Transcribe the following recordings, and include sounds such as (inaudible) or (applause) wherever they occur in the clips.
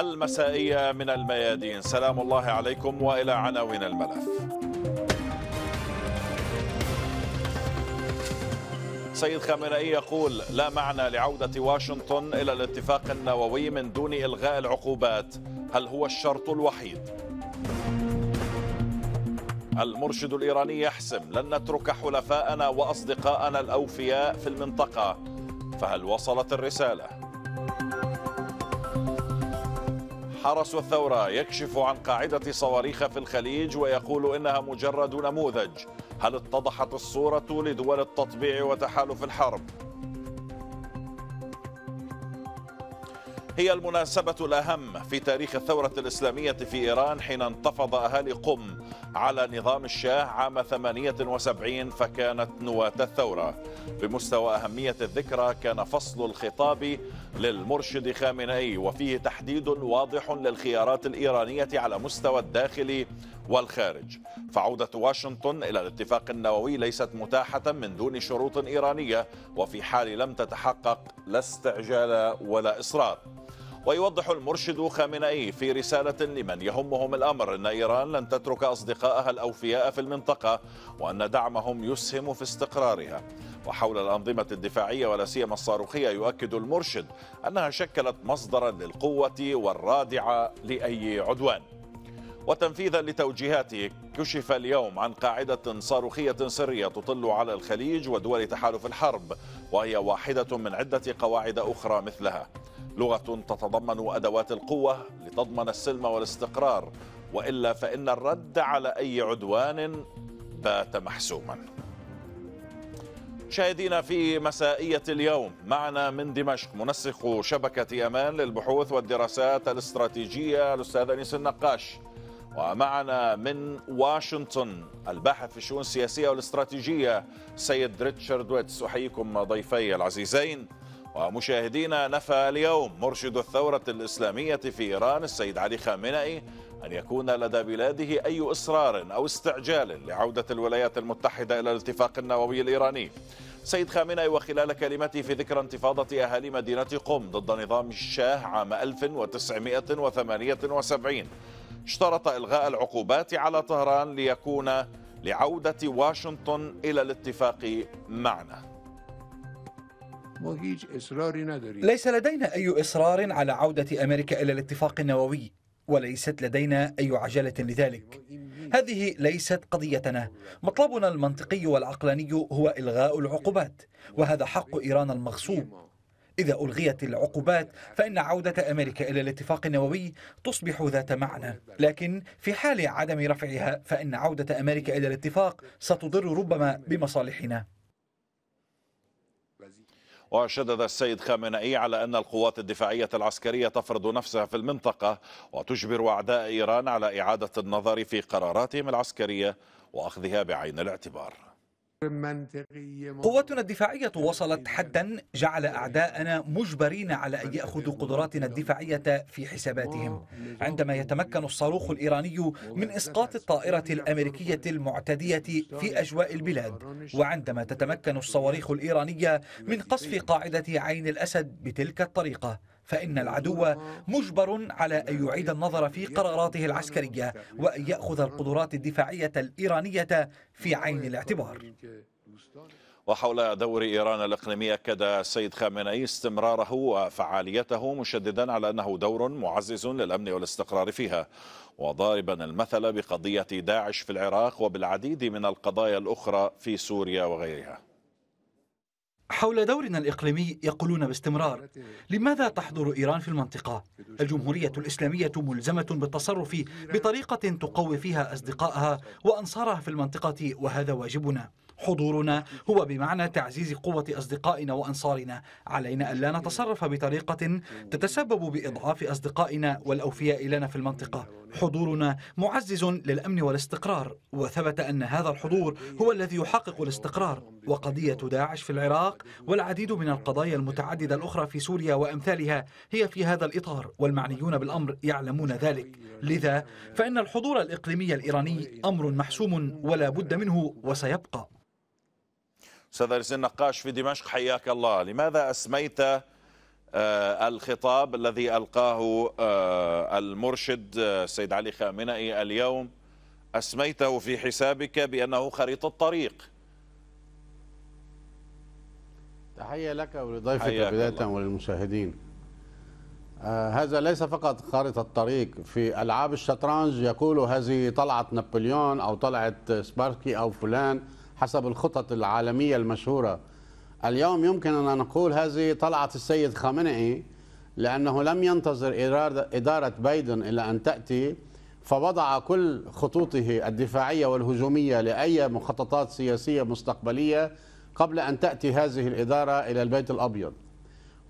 المسائية من الميادين سلام الله عليكم وإلى عناوين الملف سيد خامنئي يقول لا معنى لعودة واشنطن إلى الاتفاق النووي من دون إلغاء العقوبات هل هو الشرط الوحيد؟ المرشد الإيراني يحسم لن نترك حلفاءنا وأصدقاءنا الأوفياء في المنطقة فهل وصلت الرسالة؟ حرس الثورة يكشف عن قاعدة صواريخ في الخليج ويقول إنها مجرد نموذج هل اتضحت الصورة لدول التطبيع وتحالف الحرب؟ هي المناسبة الأهم في تاريخ الثورة الإسلامية في إيران حين انتفض أهالي قم على نظام الشاه عام 78 فكانت نواة الثورة بمستوى أهمية الذكرى كان فصل الخطاب للمرشد خامنئي وفيه تحديد واضح للخيارات الإيرانية على مستوى الداخل والخارج فعودة واشنطن إلى الاتفاق النووي ليست متاحة من دون شروط إيرانية وفي حال لم تتحقق لا استعجال ولا إصرار ويوضح المرشد خامنئي في رسالة لمن يهمهم الأمر أن إيران لن تترك أصدقائها الأوفياء في المنطقة وأن دعمهم يسهم في استقرارها وحول الأنظمة الدفاعية ولا سيما الصاروخية يؤكد المرشد أنها شكلت مصدرا للقوة والرادعة لأي عدوان وتنفيذا لتوجيهاته كشف اليوم عن قاعدة صاروخية سرية تطل على الخليج ودول تحالف الحرب وهي واحدة من عدة قواعد أخرى مثلها لغة تتضمن أدوات القوة لتضمن السلم والاستقرار وإلا فإن الرد على أي عدوان بات محسوما مشاهدينا في مسائية اليوم معنا من دمشق منسق شبكة أمان للبحوث والدراسات الاستراتيجية الأستاذ أنيس النقاش ومعنا من واشنطن الباحث في الشؤون السياسية والاستراتيجية سيد ريتشارد ويتس أحييكم ضيفي العزيزين ومشاهدينا نفى اليوم مرشد الثورة الإسلامية في إيران السيد علي خامنئي أن يكون لدى بلاده أي إصرار أو استعجال لعودة الولايات المتحدة إلى الاتفاق النووي الإيراني سيد خامنئي وخلال كلمته في ذكرى انتفاضة أهالي مدينة قم ضد نظام الشاه عام 1978 اشترط إلغاء العقوبات على طهران ليكون لعودة واشنطن إلى الاتفاق معنا ليس لدينا أي إصرار على عودة أمريكا إلى الاتفاق النووي وليست لدينا أي عجلة لذلك هذه ليست قضيتنا مطلبنا المنطقي والعقلاني هو إلغاء العقوبات وهذا حق إيران المغصوب إذا ألغيت العقوبات فإن عودة أمريكا إلى الاتفاق النووي تصبح ذات معنى لكن في حال عدم رفعها فإن عودة أمريكا إلى الاتفاق ستضر ربما بمصالحنا وشدد السيد خامنئي على أن القوات الدفاعية العسكرية تفرض نفسها في المنطقة وتجبر أعداء إيران على إعادة النظر في قراراتهم العسكرية وأخذها بعين الاعتبار قوتنا الدفاعية وصلت حدا جعل إيه. أعداءنا مجبرين على أن يأخذوا قدراتنا الدفاعية في حساباتهم آه، عندما يتمكن الصاروخ الإيراني من إسقاط الطائرة الأمريكية المعتدية في أجواء البلاد وعندما تتمكن الصواريخ الإيرانية من قصف قاعدة عين الأسد بتلك الطريقة فإن العدو مجبر على أن يعيد النظر في قراراته العسكرية وأن يأخذ القدرات الدفاعية الإيرانية في عين الاعتبار وحول دور إيران الإقليمي أكد السيد خامنئي استمراره وفعاليته مشددا على أنه دور معزز للأمن والاستقرار فيها وضاربا المثل بقضية داعش في العراق وبالعديد من القضايا الأخرى في سوريا وغيرها حول دورنا الإقليمي يقولون باستمرار لماذا تحضر إيران في المنطقة؟ الجمهورية الإسلامية ملزمة بالتصرف بطريقة تقوي فيها أصدقائها وأنصارها في المنطقة وهذا واجبنا حضورنا هو بمعنى تعزيز قوة أصدقائنا وأنصارنا علينا ألا نتصرف بطريقة تتسبب بإضعاف أصدقائنا والأوفياء لنا في المنطقة حضورنا معزز للأمن والاستقرار وثبت أن هذا الحضور هو الذي يحقق الاستقرار وقضية داعش في العراق والعديد من القضايا المتعددة الأخرى في سوريا وأمثالها هي في هذا الإطار والمعنيون بالأمر يعلمون ذلك لذا فإن الحضور الإقليمي الإيراني أمر محسوم ولا بد منه وسيبقى أستاذ النقاش في دمشق حياك الله لماذا أسميت آه، الخطاب الذي ألقاه آه، المرشد السيد آه، علي خامنئي اليوم أسميته في حسابك بأنه خريطة طريق تحية لك ولضيفك بداية وللمشاهدين آه هذا ليس فقط خارطة طريق في ألعاب الشطرنج يقول هذه طلعت نابليون أو طلعت سباركي أو فلان حسب الخطط العالمية المشهورة اليوم يمكن أن نقول هذه طلعت السيد خامنئي لأنه لم ينتظر إدارة بايدن إلى أن تأتي فوضع كل خطوطه الدفاعية والهجومية لأي مخططات سياسية مستقبلية قبل أن تأتي هذه الإدارة إلى البيت الأبيض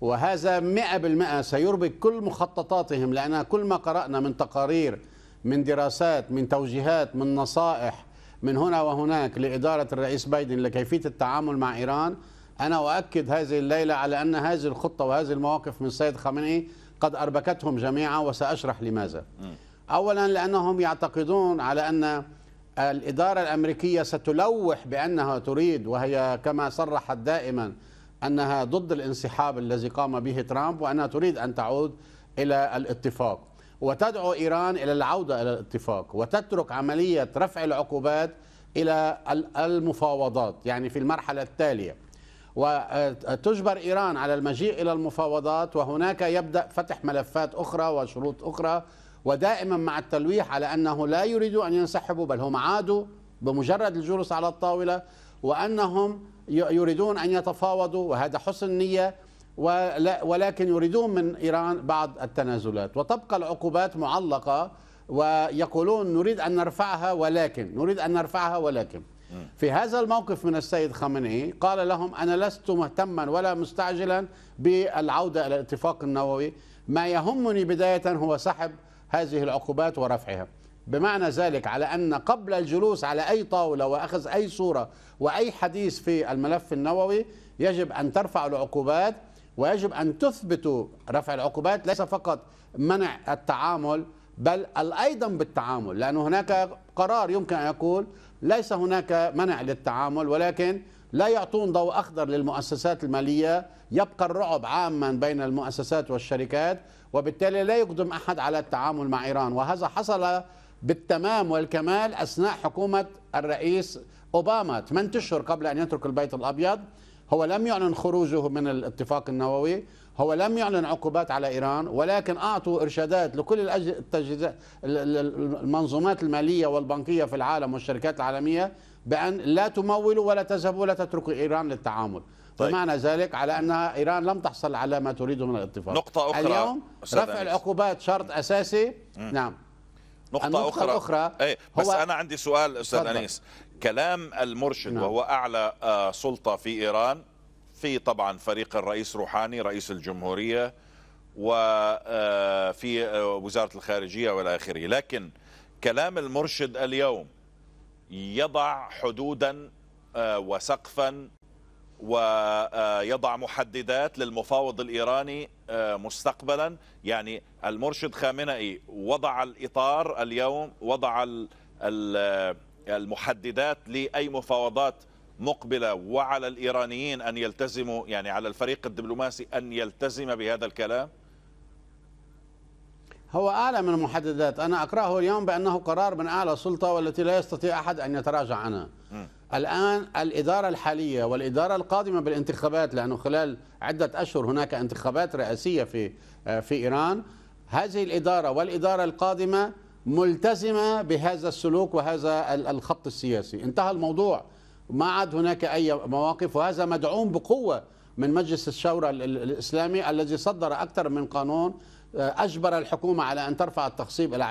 وهذا مئة بالمئة سيربك كل مخططاتهم لأن كل ما قرأنا من تقارير من دراسات من توجيهات من نصائح من هنا وهناك لإدارة الرئيس بايدن لكيفية التعامل مع إيران أنا أؤكد هذه الليلة على أن هذه الخطة وهذه المواقف من السيد خامنئي قد أربكتهم جميعا وسأشرح لماذا أولا لأنهم يعتقدون على أن الإدارة الأمريكية ستلوح بأنها تريد وهي كما صرحت دائما أنها ضد الانسحاب الذي قام به ترامب وأنها تريد أن تعود إلى الاتفاق وتدعو إيران إلى العودة إلى الاتفاق وتترك عملية رفع العقوبات إلى المفاوضات يعني في المرحلة التالية وتجبر إيران على المجيء إلى المفاوضات وهناك يبدأ فتح ملفات أخرى وشروط أخرى ودائما مع التلويح على أنه لا يريد أن ينسحبوا بل هم عادوا بمجرد الجلوس على الطاولة وأنهم يريدون أن يتفاوضوا وهذا حسن نية ولكن يريدون من إيران بعض التنازلات وتبقى العقوبات معلقة ويقولون نريد أن نرفعها ولكن نريد أن نرفعها ولكن في هذا الموقف من السيد خامنئي قال لهم أنا لست مهتما ولا مستعجلا بالعودة إلى الاتفاق النووي ما يهمني بداية هو سحب هذه العقوبات ورفعها بمعنى ذلك على أن قبل الجلوس على أي طاولة وأخذ أي صورة وأي حديث في الملف النووي يجب أن ترفع العقوبات ويجب أن تثبتوا رفع العقوبات ليس فقط منع التعامل بل أيضا بالتعامل لأن هناك قرار يمكن أن يقول ليس هناك منع للتعامل ولكن لا يعطون ضوء أخضر للمؤسسات المالية يبقى الرعب عاما بين المؤسسات والشركات وبالتالي لا يقدم أحد على التعامل مع إيران وهذا حصل بالتمام والكمال أثناء حكومة الرئيس أوباما 8 أشهر قبل أن يترك البيت الأبيض هو لم يعلن خروجه من الاتفاق النووي هو لم يعلن عقوبات على إيران ولكن أعطوا إرشادات لكل التجهيزات المنظومات المالية والبنكية في العالم والشركات العالمية بأن لا تمولوا ولا تذهبوا ولا تتركوا إيران للتعامل طيب. فمعنى ذلك على أن إيران لم تحصل على ما تريده من الاتفاق نقطة أخرى اليوم رفع العقوبات شرط أساسي م. نعم نقطة أخرى, الأخرى أي بس هو أنا عندي سؤال أستاذ صدق. أنيس كلام المرشد نعم. وهو أعلى آه، سلطة في إيران في طبعا فريق الرئيس روحاني رئيس الجمهورية وفي آه، آه، وزارة الخارجية والى آخره لكن كلام المرشد اليوم يضع حدودا وسقفا ويضع محددات للمفاوض الإيراني آه، مستقبلا يعني المرشد خامنئي وضع الإطار اليوم وضع آه، المحددات لأي مفاوضات مقبلة وعلى الإيرانيين أن يلتزموا يعني على الفريق الدبلوماسي أن يلتزم بهذا الكلام هو أعلى من المحددات أنا أقرأه اليوم بأنه قرار من أعلى سلطة والتي لا يستطيع أحد أن يتراجع عنها م. الآن الإدارة الحالية والإدارة القادمة بالانتخابات لأنه خلال عدة أشهر هناك انتخابات رئاسية في آه، في إيران هذه الإدارة والإدارة القادمة ملتزمة بهذا السلوك وهذا الخط السياسي انتهى الموضوع ما عاد هناك أي مواقف وهذا مدعوم بقوة من مجلس الشورى الإسلامي الذي صدر أكثر من قانون آه، أجبر الحكومة على أن ترفع التخصيب إلى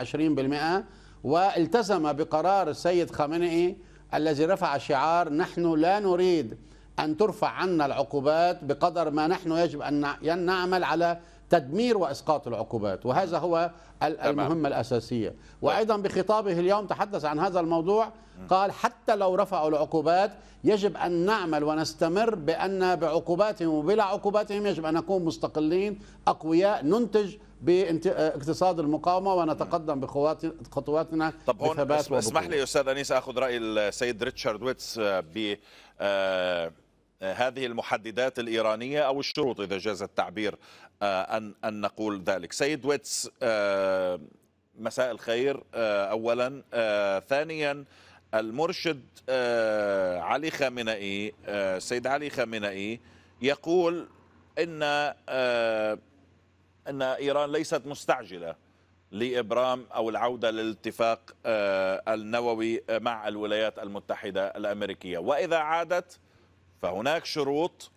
20% والتزم بقرار السيد خامنئي الذي رفع شعار نحن لا نريد أن ترفع عنا العقوبات بقدر ما نحن يجب أن نعمل على تدمير وإسقاط العقوبات وهذا هو المهمة الأساسية طيب. وأيضا بخطابه اليوم تحدث عن هذا الموضوع قال حتى لو رفعوا العقوبات يجب أن نعمل ونستمر بأن بعقوباتهم وبلا عقوباتهم يجب أن نكون مستقلين أقوياء ننتج باقتصاد المقاومة ونتقدم بخطواتنا طب هون اسمح لي أستاذ أنيس أخذ رأي السيد ريتشارد ويتس آه، ب آه، آه، هذه المحددات الإيرانية أو الشروط إذا جاز التعبير آه، أن أن نقول ذلك سيد ويتس آه، مساء الخير آه، أولا ثانيا المرشد علي خامنئي سيد علي خامنئي يقول إن أن إيران ليست مستعجلة لابرام او العوده للاتفاق النووي مع الولايات المتحده الامريكيه، واذا عادت فهناك شروط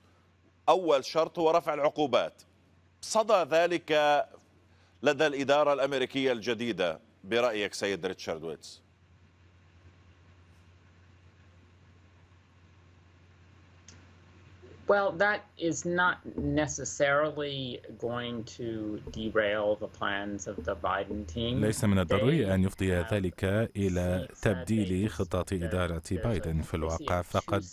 اول شرط هو رفع العقوبات، صدى ذلك لدى الإدارة الأمريكية الجديدة برأيك سيد ريتشارد ويتس Well, that is not necessarily going to derail the plans of the Biden team. ليس من الضروري أن يفضي ذلك إلى تبديل خطة إدارة بايدن في الواقع فقد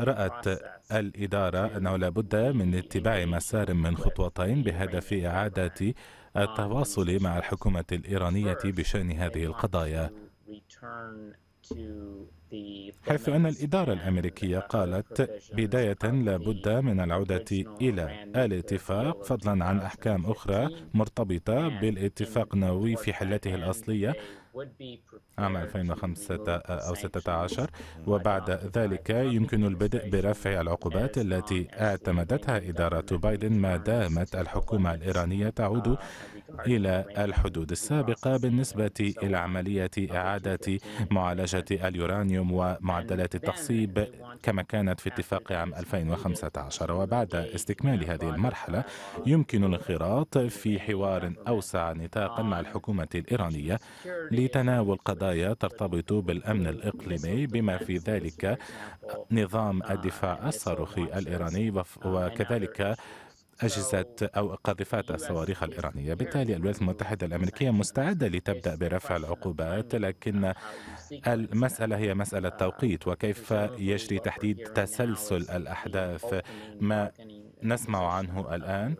رأت الإدارة أنه لابد من اتباع مسار من خطوتين بهدف إعادة التواصل مع الحكومة الإيرانية بشأن هذه القضايا حيث أن الإدارة الأمريكية قالت بداية لابد من العودة إلى الاتفاق فضلا عن أحكام أخرى مرتبطة بالاتفاق النووي في حلته الأصلية عام 2005 أو 16 وبعد ذلك يمكن البدء برفع العقوبات التي اعتمدتها إدارة بايدن ما دامت الحكومة الإيرانية تعود إلى الحدود السابقة بالنسبة إلى عملية إعادة معالجة اليورانيوم ومعدلات التخصيب كما كانت في اتفاق عام 2015 وبعد استكمال هذه المرحلة يمكن الانخراط في حوار أوسع نطاقا مع الحكومة الإيرانية لتناول قضايا ترتبط بالأمن الإقليمي بما في ذلك نظام الدفاع الصاروخي الإيراني وكذلك أجهزة أو قاذفات الصواريخ الإيرانية بالتالي الولايات المتحدة الأمريكية مستعدة لتبدأ برفع العقوبات لكن المسألة هي مسألة توقيت وكيف يجري تحديد تسلسل الأحداث ما نسمع عنه الآن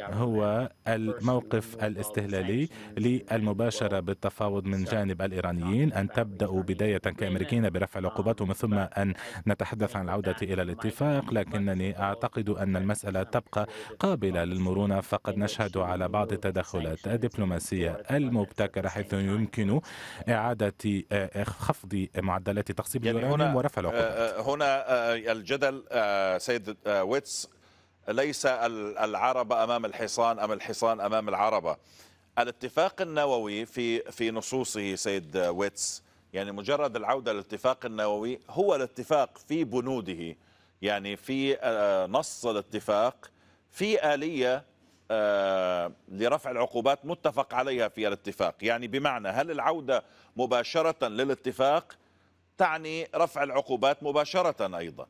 هو الموقف الاستهلالي للمباشرة بالتفاوض من جانب الإيرانيين أن تبدأوا بداية كامريكيين برفع العقوبات ومن ثم أن نتحدث عن العودة إلى الاتفاق لكنني أعتقد أن المسألة تبقى قابلة للمرونة فقد نشهد على بعض التدخلات الدبلوماسية المبتكرة حيث يمكن إعادة آه، خفض معدلات تقصيب يعني اليورانيوم ورفع العقوبات آه، آه، هنا الجدل سيد ويتس ليس العرب امام الحصان ام الحصان امام العربه الاتفاق النووي في في نصوصه سيد ويتس يعني مجرد العوده للاتفاق النووي هو الاتفاق في بنوده يعني في آه، نص الاتفاق في آلية آه، لرفع العقوبات متفق عليها في الاتفاق يعني بمعنى هل العودة مباشرة للاتفاق تعني رفع العقوبات مباشرة أيضا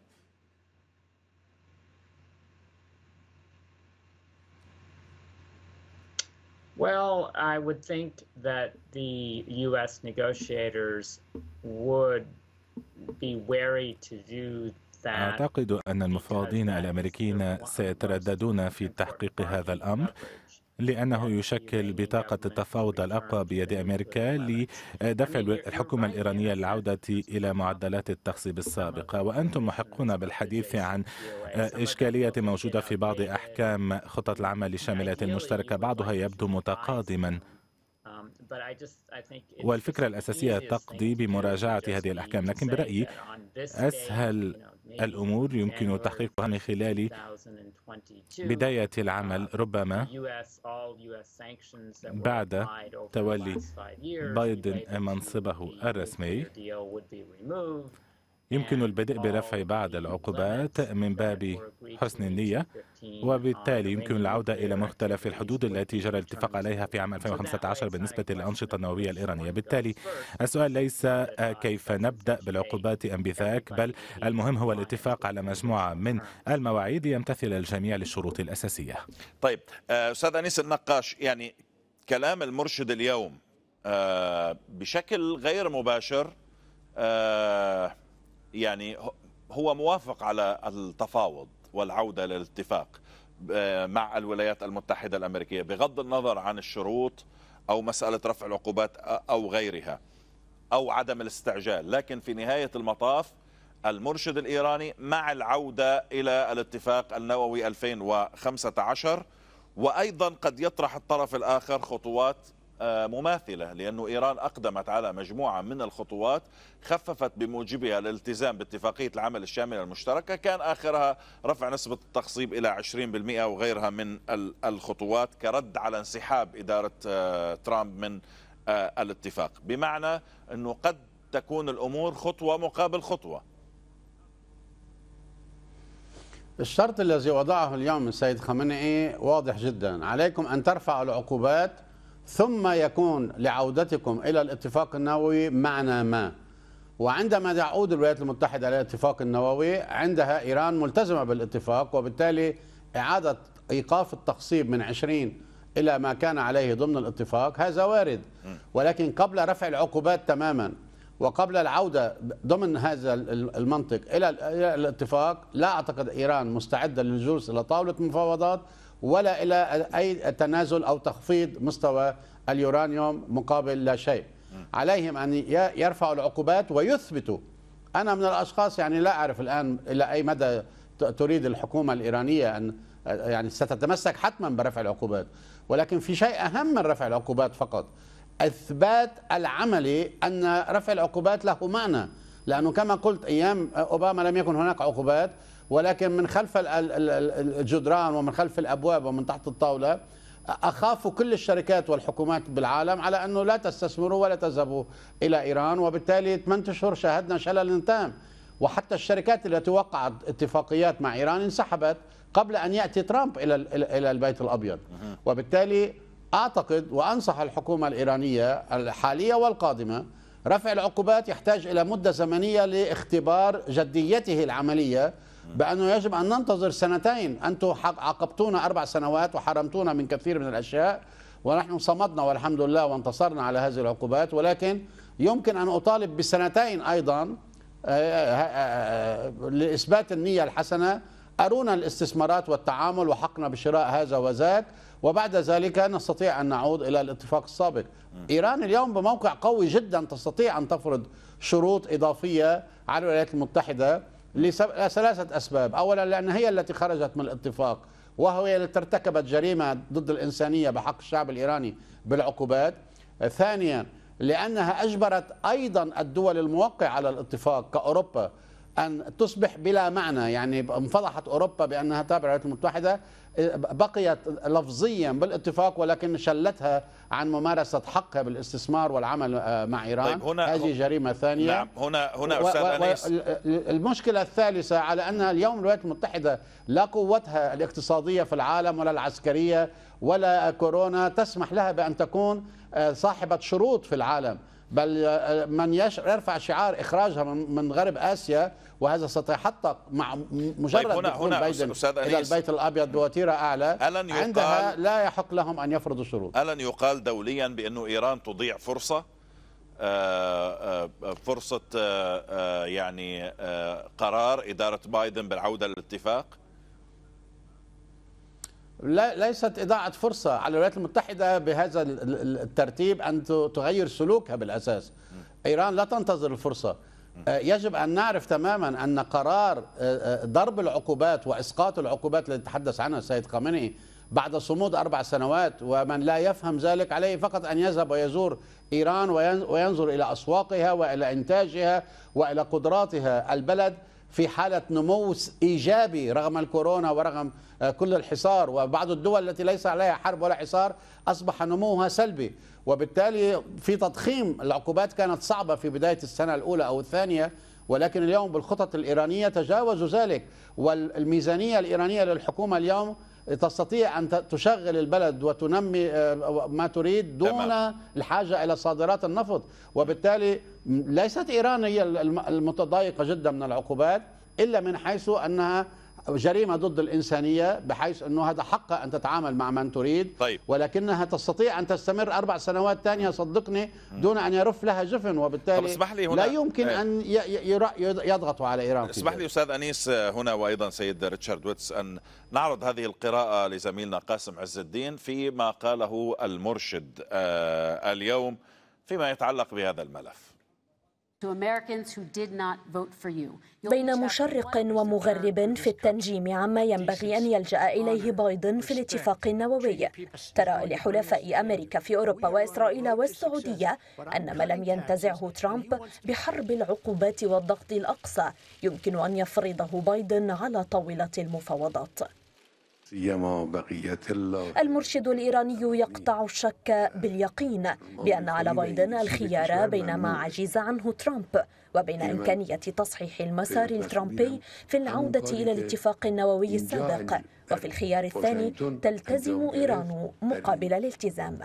Well, I would think that the U.S. negotiators would be wary to do أعتقد أن المفاوضين الأمريكيين سيترددون في تحقيق هذا الأمر لأنه يشكل بطاقة التفاوض الأقوى بيد أمريكا لدفع الحكومة الإيرانية للعودة إلى معدلات التخصيب السابقة وأنتم محقون بالحديث عن آه، إشكالية موجودة في بعض أحكام خطة العمل الشاملة المشتركة بعضها يبدو متقادما والفكرة الأساسية تقضي بمراجعة هذه الأحكام لكن برأيي أسهل الأمور يمكن تحقيقها من خلال بداية العمل ربما بعد تولي بايدن منصبه الرسمي يمكن البدء برفع بعض العقوبات من باب حسن النية وبالتالي يمكن العودة إلى مختلف الحدود التي جرى الاتفاق عليها في عام 2015 بالنسبة للأنشطة النووية الإيرانية بالتالي السؤال ليس كيف نبدأ بالعقوبات أم بذاك بل المهم هو الاتفاق على مجموعة من المواعيد يمتثل الجميع للشروط الأساسية طيب آه، أستاذ أنيس النقاش يعني كلام المرشد اليوم آه، بشكل غير مباشر آه، يعني هو موافق على التفاوض والعودة للاتفاق آه، مع الولايات المتحدة الأمريكية بغض النظر عن الشروط أو مسألة رفع العقوبات أو غيرها أو عدم الاستعجال لكن في نهاية المطاف المرشد الإيراني مع العودة إلى الاتفاق النووي 2015 وأيضا قد يطرح الطرف الآخر خطوات آه، مماثلة لأن إيران أقدمت على مجموعة من الخطوات خففت بموجبها الالتزام باتفاقية العمل الشاملة المشتركة كان آخرها رفع نسبة التخصيب إلى 20% وغيرها من الخطوات كرد على انسحاب إدارة آه، ترامب من آه، الاتفاق بمعنى أنه قد تكون الأمور خطوة مقابل خطوة الشرط الذي وضعه اليوم السيد خامنئي واضح جدا عليكم أن ترفعوا العقوبات ثم يكون لعودتكم إلى الاتفاق النووي معنى ما وعندما تعود الولايات المتحدة إلى الاتفاق النووي عندها إيران ملتزمة بالاتفاق وبالتالي إعادة إيقاف التخصيب من 20 إلى ما كان عليه ضمن الاتفاق هذا وارد ولكن قبل رفع العقوبات تماما وقبل العودة ضمن هذا المنطق إلى الاتفاق لا أعتقد إيران مستعدة للجلوس إلى طاولة مفاوضات ولا إلى أي تنازل أو تخفيض مستوى اليورانيوم مقابل لا شيء عليهم أن يرفعوا العقوبات ويثبتوا أنا من الأشخاص يعني لا أعرف الآن إلى أي مدى تريد الحكومة الإيرانية أن يعني ستتمسك حتما برفع العقوبات ولكن في شيء أهم من رفع العقوبات فقط إثبات العملي أن رفع العقوبات له معنى لأنه كما قلت أيام أوباما لم يكن هناك عقوبات ولكن من خلف الجدران ومن خلف الابواب ومن تحت الطاوله أخافوا كل الشركات والحكومات بالعالم على أنه لا تستثمروا ولا تذهبوا إلى إيران وبالتالي 8 أشهر شاهدنا شلل تام وحتى الشركات التي وقعت اتفاقيات مع إيران انسحبت قبل أن يأتي ترامب إلى إلى البيت الأبيض وبالتالي أعتقد وأنصح الحكومة الإيرانية الحالية والقادمة رفع العقوبات يحتاج إلى مدة زمنية لاختبار جديته العملية بأنه يجب أن ننتظر سنتين أنتم عاقبتونا أربع سنوات وحرمتونا من كثير من الأشياء ونحن صمدنا والحمد لله وانتصرنا على هذه العقوبات ولكن يمكن أن أطالب بسنتين أيضا آه، آه، آه، لإثبات النية الحسنة أرونا الاستثمارات والتعامل وحقنا بشراء هذا وذاك وبعد ذلك نستطيع أن نعود إلى الاتفاق السابق إيران اليوم بموقع قوي جدا تستطيع أن تفرض شروط إضافية على الولايات المتحدة لثلاثة أسباب أولا لأن هي التي خرجت من الاتفاق وهي التي ارتكبت جريمة ضد الإنسانية بحق الشعب الإيراني بالعقوبات ثانيا لأنها أجبرت أيضا الدول الموقعة على الاتفاق كأوروبا أن تصبح بلا معنى يعني انفضحت أوروبا بأنها تابعة للولايات المتحدة بقيت لفظيا بالاتفاق ولكن شلتها عن ممارسة حقها بالاستثمار والعمل آه، مع طيب، إيران طيب هنا هذه جريمة ثانية نعم هنا هنا أستاذ أنيس المشكلة الثالثة على أنها اليوم الولايات المتحدة لا قوتها الاقتصادية في العالم ولا العسكرية ولا كورونا تسمح لها بأن تكون آه، صاحبة شروط في العالم بل آه، من يرفع شعار إخراجها من غرب آسيا وهذا سيتحقق حتى مع مجرد طيب هنا هنا بايدن إلى البيت الأبيض بوتيرة أعلى ألن يقال عندها لا يحق لهم أن يفرضوا شروط ألن يقال دوليا بأنه إيران تضيع فرصة آه، آه، آه، فرصة يعني قرار إدارة بايدن بالعودة للاتفاق لا ليست إضاعة فرصة على الولايات المتحدة بهذا الترتيب أن تغير سلوكها بالأساس إيران لا تنتظر الفرصة آه، يجب أن نعرف تماما أن قرار آه، آه، ضرب العقوبات وإسقاط العقوبات التي تحدث عنها السيد خامنئي بعد صمود أربع سنوات ومن لا يفهم ذلك عليه فقط أن يذهب ويزور إيران وينظر إلى أسواقها وإلى إنتاجها وإلى قدراتها البلد في حالة نمو إيجابي رغم الكورونا ورغم كل الحصار وبعض الدول التي ليس عليها حرب ولا حصار أصبح نموها سلبي وبالتالي في تضخيم العقوبات كانت صعبة في بداية السنة الأولى أو الثانية ولكن اليوم بالخطط الإيرانية تجاوزوا ذلك والميزانية الإيرانية للحكومة اليوم تستطيع أن تشغل البلد وتنمي آه، ما تريد دون تمام. الحاجة إلى صادرات النفط وبالتالي ليست إيران هي المتضايقة جدا من العقوبات إلا من حيث أنها جريمة ضد الإنسانية بحيث أنه هذا حق أن تتعامل مع من تريد طيب. ولكنها تستطيع أن تستمر أربع سنوات ثانية صدقني دون أن يرف لها جفن وبالتالي لي هنا لا يمكن إيه. أن يضغطوا على إيران اسمح لي أستاذ أنيس آه، هنا وأيضا سيد ريتشارد ويتس أن نعرض هذه القراءة لزميلنا قاسم عز الدين فيما قاله المرشد آه، اليوم فيما يتعلق بهذا الملف بين مشرق ومغرب في التنجيم عما ينبغي أن يلجأ إليه بايدن في الاتفاق النووي ترى لحلفاء أمريكا في أوروبا وإسرائيل والسعودية أن ما لم ينتزعه ترامب بحرب العقوبات والضغط الأقصى يمكن أن يفرضه بايدن على طاولة المفاوضات المرشد الإيراني يقطع الشك باليقين بأن على بايدن الخيار بين ما عجز عنه ترامب وبين إمكانية تصحيح المسار الترامبي في العودة إلى الاتفاق النووي السابق وفي الخيار الثاني تلتزم إيران مقابل الالتزام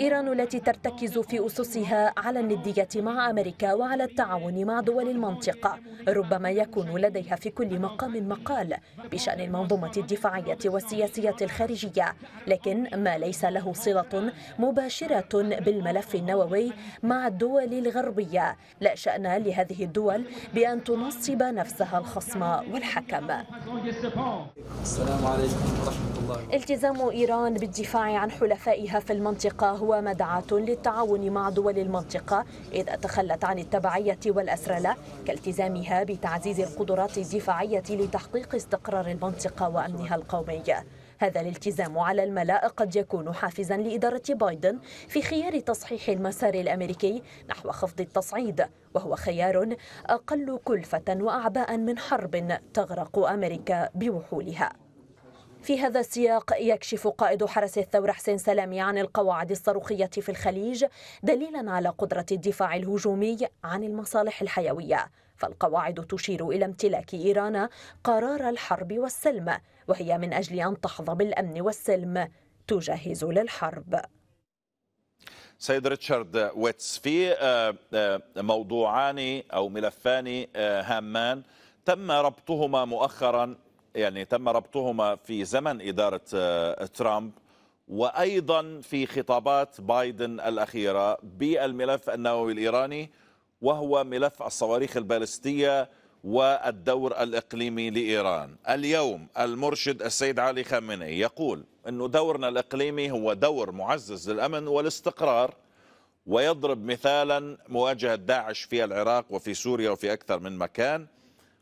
إيران التي ترتكز في أسسها على الندية مع أمريكا وعلى التعاون مع دول المنطقة ربما يكون لديها في كل مقام مقال بشأن المنظومة الدفاعية والسياسية الخارجية لكن ما ليس له صلة مباشرة بالملف النووي مع الدول الغربية لا شأن لهذه الدول بأن تنصب نفسها الخصم والعدو الحكم السلام عليكم ورحمة الله التزام إيران بالدفاع عن حلفائها في المنطقة هو مدعاة للتعاون مع دول المنطقة إذا تخلت عن التبعية والأسرلة كالتزامها بتعزيز القدرات الدفاعية لتحقيق استقرار المنطقة وأمنها القومي هذا الالتزام على الملاء قد يكون حافزا لإدارة بايدن في خيار تصحيح المسار الأمريكي نحو خفض التصعيد وهو خيار أقل كلفة وأعباء من حرب تغرق أمريكا بوحولها في هذا السياق يكشف قائد حرس الثورة حسين سلامي عن القواعد الصاروخية في الخليج دليلا على قدرة الدفاع الهجومي عن المصالح الحيوية فالقواعد تشير إلى امتلاك إيران قرار الحرب والسلم وهي من أجل أن تحظى بالأمن والسلم تجهز للحرب سيد ريتشارد ويتس في آه، آه، موضوعان أو ملفان آه، هامان تم ربطهما مؤخرا يعني تم ربطهما في زمن إدارة ترامب وأيضا في خطابات بايدن الأخيرة بالملف النووي الإيراني وهو ملف الصواريخ البالستية والدور الإقليمي لإيران اليوم المرشد السيد علي خامنئي يقول أنه دورنا الإقليمي هو دور معزز للأمن والاستقرار ويضرب مثالا مواجهة داعش في العراق وفي سوريا وفي أكثر من مكان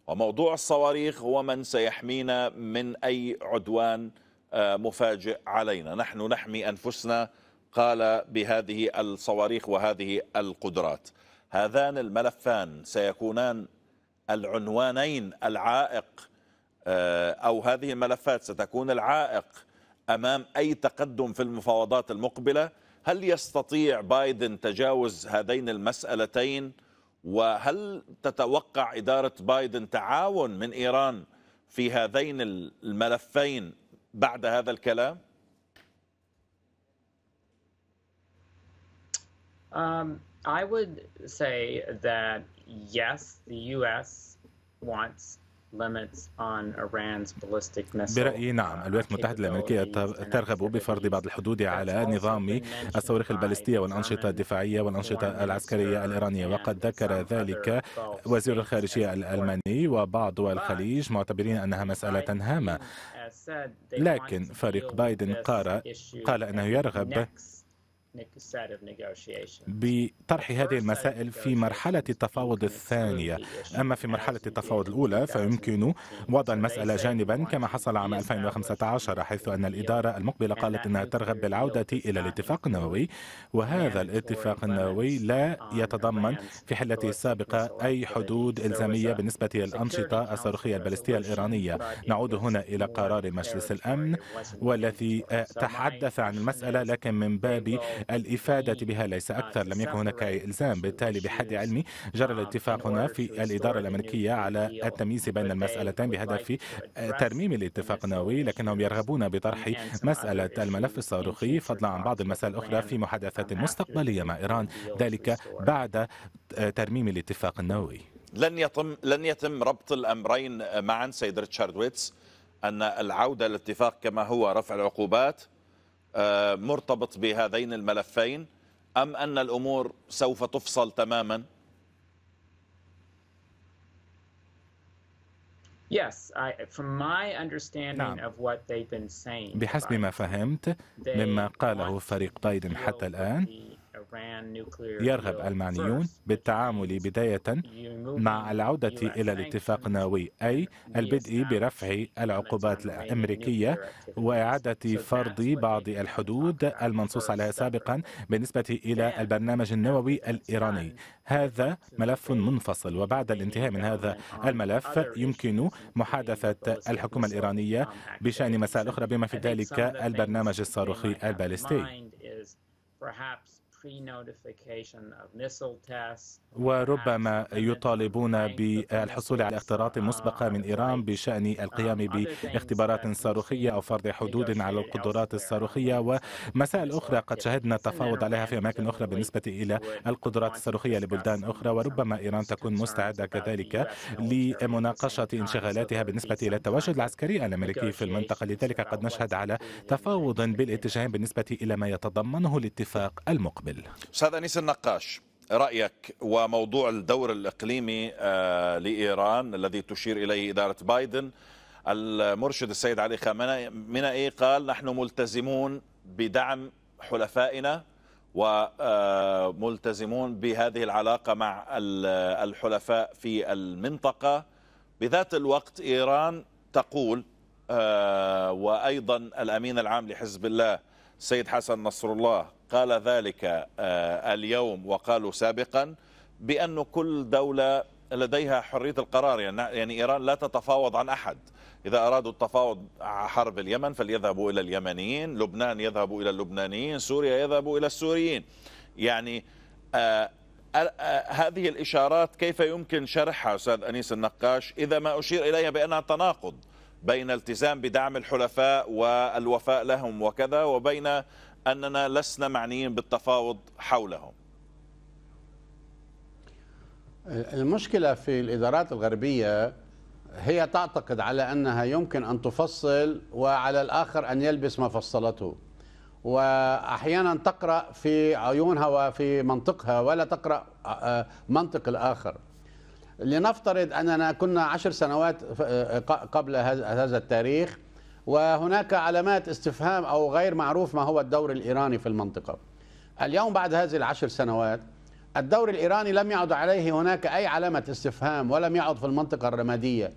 وموضوع الصواريخ هو من سيحمينا من أي عدوان آه، مفاجئ علينا نحن نحمي أنفسنا قال بهذه الصواريخ وهذه القدرات هذان الملفان سيكونان العنوانين العائق آه، أو هذه الملفات ستكون العائق أمام أي تقدم في المفاوضات المقبلة هل يستطيع بايدن تجاوز هذين المسألتين وهل تتوقع إدارة بايدن تعاون من إيران في هذين الملفين بعد هذا الكلام؟ Um, I would say that yes, the U.S. wants برأيي نعم uh, الولايات المتحدة الأمريكية ترغب بفرض بعض الحدود على نظام الصواريخ البالستية والأنشطة الدفاعية والأنشطة العسكرية الإيرانية وقد ذكر ذلك وزير الخارجية الألماني وبعض الخليج معتبرين أنها مسألة هامة لكن فريق بايدن قال أنه يرغب بطرح هذه المسائل في مرحلة التفاوض الثانية أما في مرحلة التفاوض الأولى فيمكن وضع المسألة جانبا كما حصل عام 2015 حيث أن الإدارة المقبلة قالت أنها ترغب بالعودة إلى الاتفاق النووي وهذا الاتفاق النووي لا يتضمن في حلته السابقة أي حدود إلزامية بالنسبة للأنشطة الصاروخية البالستية الإيرانية نعود هنا إلى قرار مجلس الأمن والذي تحدث عن المسألة لكن من باب الإفادة بها ليس أكثر لم يكن هناك أي إلزام بالتالي بحد علمي جرى الاتفاق هنا في الإدارة الأمريكية على التمييز بين المسألتين بهدف آه، ترميم الاتفاق النووي لكنهم يرغبون بطرح مسألة الملف الصاروخي فضلا عن بعض المسائل الأخرى في محادثات مستقبلية مع إيران ذلك بعد آه، ترميم الاتفاق النووي لن يتم لن يتم ربط الامرين آه، معا سيد ريتشارد ويتس ان العوده للاتفاق كما هو رفع العقوبات آه، مرتبط بهذين الملفين أم أن الأمور سوف تفصل تماما؟ نعم. بحسب ما فهمت مما قاله فريق بايدن حتى الآن يرغب المعنيون بالتعامل بداية مع العودة إلى الاتفاق النووي أي البدء برفع العقوبات الأمريكية وإعادة فرض بعض الحدود المنصوص عليها سابقا بالنسبة إلى البرنامج النووي الإيراني هذا ملف منفصل وبعد الانتهاء من هذا الملف يمكن محادثة الحكومة الإيرانية بشأن مسائل أخرى بما في ذلك البرنامج الصاروخي الباليستي. perhaps وربما يطالبون بالحصول على اختراط مسبقة من إيران um, بشأن القيام باختبارات صاروخية أو فرض حدود على القدرات الصاروخية ومسائل أخرى قد شهدنا التفاوض عليها في أماكن أخرى بالنسبة إلى القدرات الصاروخية لبلدان أخرى وربما إيران تكون مستعدة كذلك لمناقشة انشغالاتها بالنسبة إلى التواجد العسكري الأمريكي في المنطقة لذلك قد نشهد على تفاوض بالاتجاهين بالنسبة إلى ما يتضمنه الاتفاق المقبل كامل استاذ انيس النقاش رايك وموضوع الدور الاقليمي آه، لايران الذي تشير اليه اداره بايدن المرشد السيد علي خامنئي قال نحن ملتزمون بدعم حلفائنا وملتزمون آه، بهذه العلاقة مع الحلفاء في المنطقة بذات الوقت إيران تقول آه، وأيضا الأمين العام لحزب الله سيد حسن نصر الله قال ذلك آه، اليوم وقالوا سابقا بأن كل دولة لديها حرية القرار يعني, يعني إيران لا تتفاوض عن أحد إذا أرادوا التفاوض حرب اليمن فليذهبوا إلى اليمنيين لبنان يذهب إلى اللبنانيين سوريا يذهب إلى السوريين يعني آه، آه، هذه الإشارات كيف يمكن شرحها أستاذ أنيس النقاش إذا ما أشير إليها بأنها تناقض بين التزام بدعم الحلفاء والوفاء لهم وكذا وبين أننا لسنا معنيين بالتفاوض حولهم المشكلة في الإدارات الغربية هي تعتقد على أنها يمكن أن تفصل وعلى الآخر أن يلبس ما فصلته وأحيانا تقرأ في عيونها وفي منطقها ولا تقرأ آه، منطق الآخر لنفترض أننا كنا عشر سنوات آه، قبل هذا التاريخ وهناك علامات استفهام أو غير معروف ما هو الدور الإيراني في المنطقة اليوم بعد هذه العشر سنوات الدور الإيراني لم يعد عليه هناك أي علامة استفهام ولم يعد في المنطقة الرمادية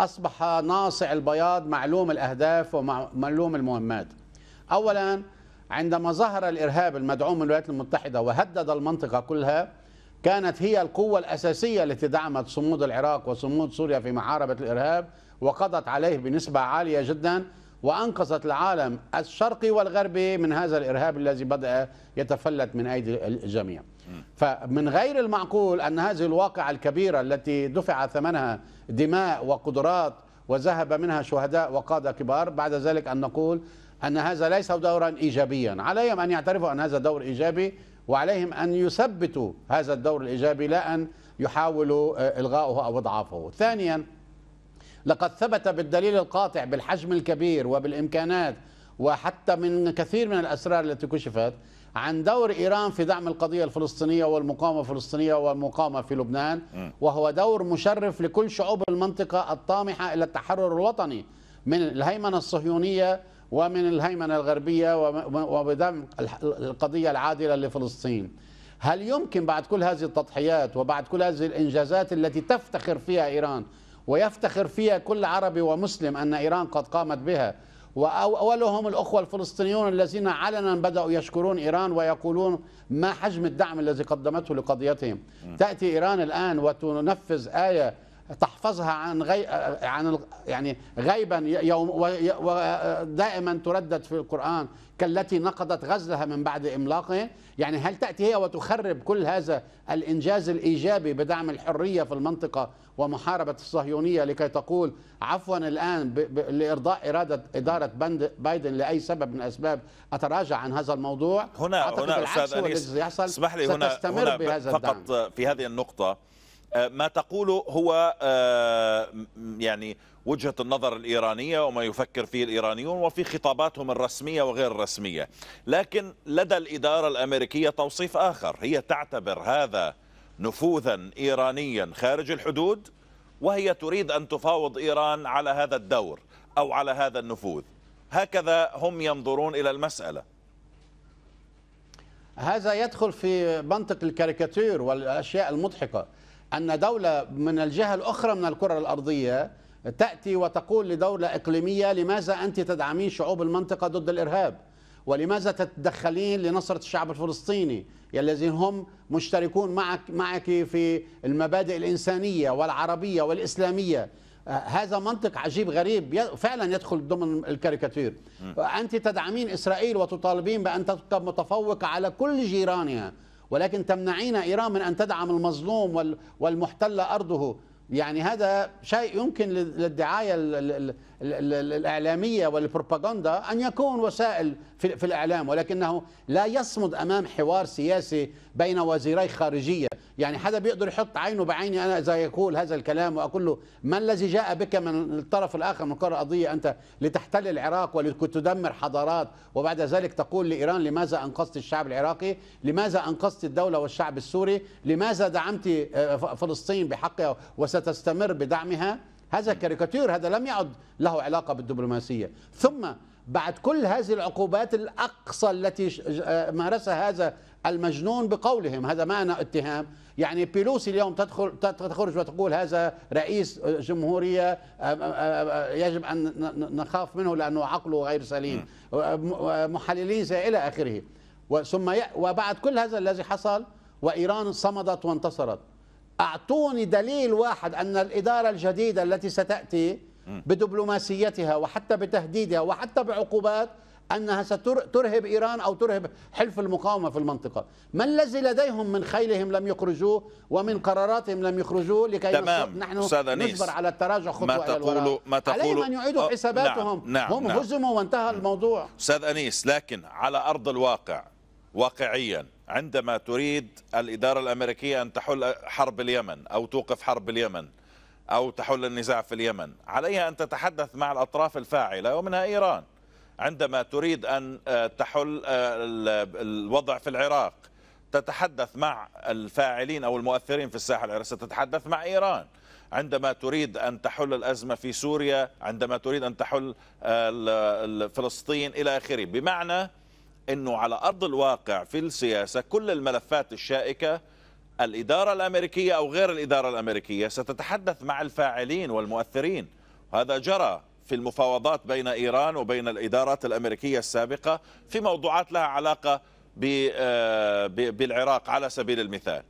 أصبح ناصع البياض معلوم الأهداف ومعلوم المهمات أولا عندما ظهر الإرهاب المدعوم من الولايات المتحدة وهدد المنطقة كلها كانت هي القوة الأساسية التي دعمت صمود العراق وصمود سوريا في محاربة الإرهاب وقضت عليه بنسبة عالية جدا وأنقذت العالم الشرقي والغربي من هذا الإرهاب الذي بدأ يتفلت من أيدي الجميع فمن غير المعقول أن هذه الواقعة الكبيرة التي دفع ثمنها دماء وقدرات وذهب منها شهداء وقادة كبار بعد ذلك أن نقول أن هذا ليس دورا إيجابيا عليهم أن يعترفوا أن هذا دور إيجابي وعليهم أن يثبتوا هذا الدور الإيجابي لا أن يحاولوا آه، إلغاؤه أو إضعافه ثانيا لقد ثبت بالدليل القاطع بالحجم الكبير وبالإمكانات وحتى من كثير من الأسرار التي كشفت عن دور إيران في دعم القضية الفلسطينية والمقاومة الفلسطينية والمقاومة في لبنان وهو دور مشرف لكل شعوب المنطقة الطامحة إلى التحرر الوطني من الهيمنة الصهيونية ومن الهيمنة الغربية وبدعم القضية العادلة لفلسطين هل يمكن بعد كل هذه التضحيات وبعد كل هذه الإنجازات التي تفتخر فيها إيران ويفتخر فيها كل عربي ومسلم أن إيران قد قامت بها وأولهم الأخوة الفلسطينيون الذين علنا بدأوا يشكرون إيران ويقولون ما حجم الدعم الذي قدمته لقضيتهم تأتي إيران الآن وتنفذ آية تحفظها عن غي... عن يعني غيبا يوم ودائما تردد في القرآن كالتي نقضت غزلها من بعد إملاقه يعني هل تأتي هي وتخرب كل هذا الإنجاز الإيجابي بدعم الحرية في المنطقة ومحاربة الصهيونية لكي تقول عفوا الآن ب... ب... لإرضاء إرادة إدارة بند... بايدن لأي سبب من الأسباب أتراجع عن هذا الموضوع هنا هنا أستاذ أنيس اسمح لي هنا, هنا بهذا فقط الدعم. في هذه النقطة آه، ما تقوله هو آه، يعني وجهة النظر الإيرانية وما يفكر فيه الإيرانيون وفي خطاباتهم الرسمية وغير الرسمية لكن لدى الإدارة الأمريكية توصيف آخر هي تعتبر هذا نفوذا إيرانيا خارج الحدود وهي تريد أن تفاوض إيران على هذا الدور أو على هذا النفوذ هكذا هم ينظرون إلى المسألة هذا يدخل في منطق الكاريكاتير والأشياء المضحكة أن دولة من الجهة الأخرى من الكرة الأرضية تأتي وتقول لدولة إقليمية لماذا أنت تدعمين شعوب المنطقة ضد الإرهاب ولماذا تتدخلين لنصرة الشعب الفلسطيني الذين هم مشتركون معك, معك في المبادئ الإنسانية والعربية والإسلامية آه، هذا منطق عجيب غريب فعلا يدخل ضمن الكاريكاتير أنت تدعمين إسرائيل وتطالبين بأن تبقى متفوقة على كل جيرانها ولكن تمنعين إيران من أن تدعم المظلوم والمحتلة أرضه يعني هذا شيء يمكن للدعاية الإعلامية والبروباغندا أن يكون وسائل في, الإعلام ولكنه لا يصمد أمام حوار سياسي بين وزيري خارجية يعني حدا بيقدر يحط عينه بعيني أنا إذا يقول هذا الكلام وأقول له ما الذي جاء بك من الطرف الآخر من القارة الأرضية أنت لتحتل العراق ولتدمر حضارات وبعد ذلك تقول لإيران لماذا أنقذت الشعب العراقي لماذا أنقذت الدولة والشعب السوري لماذا دعمت آه، فلسطين بحقها وستستمر بدعمها هذا كاريكاتير هذا لم يعد له علاقة بالدبلوماسية ثم بعد كل هذه العقوبات الأقصى التي آه، مارسها هذا المجنون بقولهم هذا معنى اتهام يعني بيلوسي اليوم تدخل تخرج وتقول هذا رئيس جمهورية آه، آه، يجب أن نخاف منه لأنه عقله غير سليم محللين إلى آخره ثم وبعد كل هذا الذي حصل وإيران صمدت وانتصرت أعطوني دليل واحد أن الإدارة الجديدة التي ستأتي بدبلوماسيتها وحتى بتهديدها وحتى بعقوبات أنها سترهب إيران أو ترهب حلف المقاومة في المنطقة ما الذي لديهم من خيلهم لم يخرجوه ومن قراراتهم لم يخرجوه لكي تمام. نحن نجبر على التراجع خطوة ما تقول ما تقول عليهم أن يعيدوا نعم، حساباتهم نعم. نعم. هم نعم. هزموا وانتهى الموضوع أستاذ أنيس لكن على أرض الواقع واقعيا عندما تريد الإدارة الأمريكية أن تحل حرب اليمن أو توقف حرب اليمن أو تحل النزاع في اليمن عليها أن تتحدث مع الأطراف الفاعلة ومنها إيران عندما تريد أن آه، تحل آه، الوضع في العراق تتحدث مع الفاعلين أو المؤثرين في الساحة العراقية ستتحدث مع إيران عندما تريد أن تحل الأزمة في سوريا عندما تريد أن تحل آه، فلسطين إلى آخره بمعنى أنه على أرض الواقع في السياسة كل الملفات الشائكة الإدارة الأمريكية أو غير الإدارة الأمريكية ستتحدث مع الفاعلين والمؤثرين وهذا جرى في المفاوضات بين إيران وبين الإدارات الأمريكية السابقة في موضوعات لها علاقة آه، بالعراق على سبيل المثال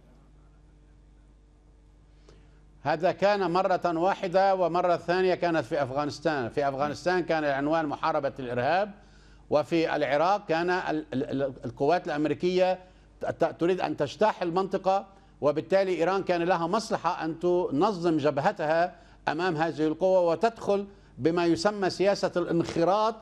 هذا كان مرة واحدة ومرة ثانية كانت في أفغانستان في أفغانستان كان العنوان محاربة الإرهاب وفي العراق كان القوات الأمريكية تريد أن تجتاح المنطقة وبالتالي إيران كان لها مصلحة أن تنظم جبهتها أمام هذه القوة وتدخل بما يسمى سياسة الانخراط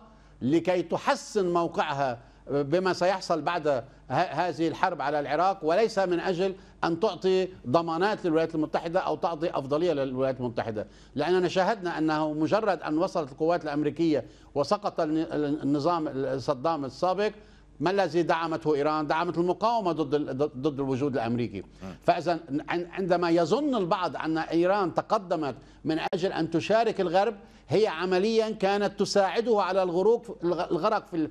لكي تحسن موقعها بما سيحصل بعد هذه الحرب على العراق وليس من أجل أن تعطي ضمانات للولايات المتحدة أو تعطي أفضلية للولايات المتحدة لأننا شاهدنا أنه مجرد أن وصلت القوات الأمريكية وسقط النظام صدام السابق ما الذي دعمته ايران؟ دعمت المقاومه ضد ضد الوجود الامريكي. فاذا عندما يظن البعض ان ايران تقدمت من اجل ان تشارك الغرب هي عمليا كانت تساعده على الغروق الغرق في